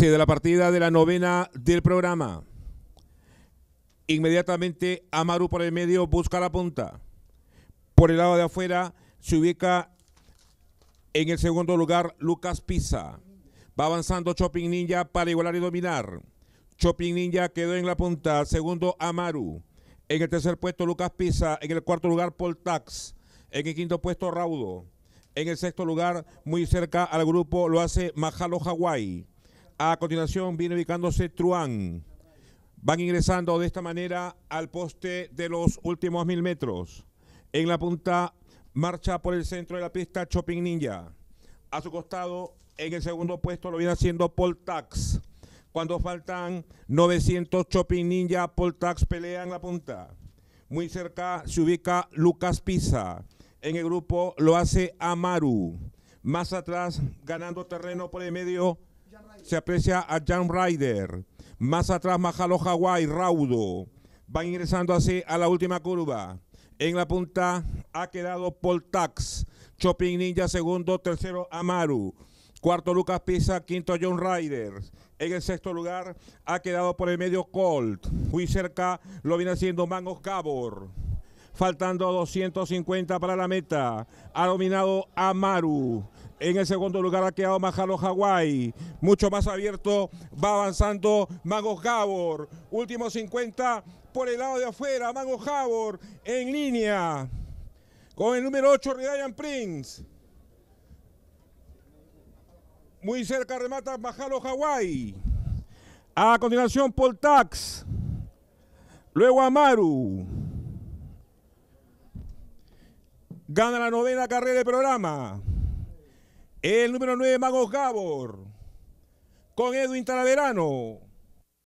de la partida de la novena del programa. Inmediatamente Amaru por el medio busca la punta. Por el lado de afuera se ubica en el segundo lugar Lucas Pisa. Va avanzando Chopping Ninja para igualar y dominar. Chopping Ninja quedó en la punta. Segundo Amaru. En el tercer puesto Lucas Pisa. En el cuarto lugar Paul Tax. En el quinto puesto Raudo. En el sexto lugar, muy cerca al grupo, lo hace Mahalo Hawaii. A continuación viene ubicándose Truán. Van ingresando de esta manera al poste de los últimos mil metros. En la punta marcha por el centro de la pista Chopping Ninja. A su costado, en el segundo puesto, lo viene haciendo Poltax. Tax. Cuando faltan 900, Chopping Ninja, Poltax, pelea en la punta. Muy cerca se ubica Lucas Pisa. En el grupo lo hace Amaru. Más atrás, ganando terreno por el medio, se aprecia a John Ryder. Más atrás, Majalo Hawaii, Raudo. Va ingresando así a la última curva. En la punta ha quedado Poltax. Chopping Ninja, segundo, tercero, Amaru. Cuarto, Lucas Pisa, quinto, John Ryder. En el sexto lugar ha quedado por el medio Colt. Muy cerca lo viene haciendo Mangos Cabor. Faltando 250 para la meta. Ha dominado Amaru. En el segundo lugar ha quedado Majalo Hawái. Mucho más abierto va avanzando Mago Gabor. Último 50 por el lado de afuera. Mago Gabor en línea. Con el número 8, Ryan Prince. Muy cerca remata Majalo Hawái. A continuación, Paul Tax. Luego Amaru. Gana la novena carrera de programa. El número 9, Magos Gabor. Con Edwin Talaverano.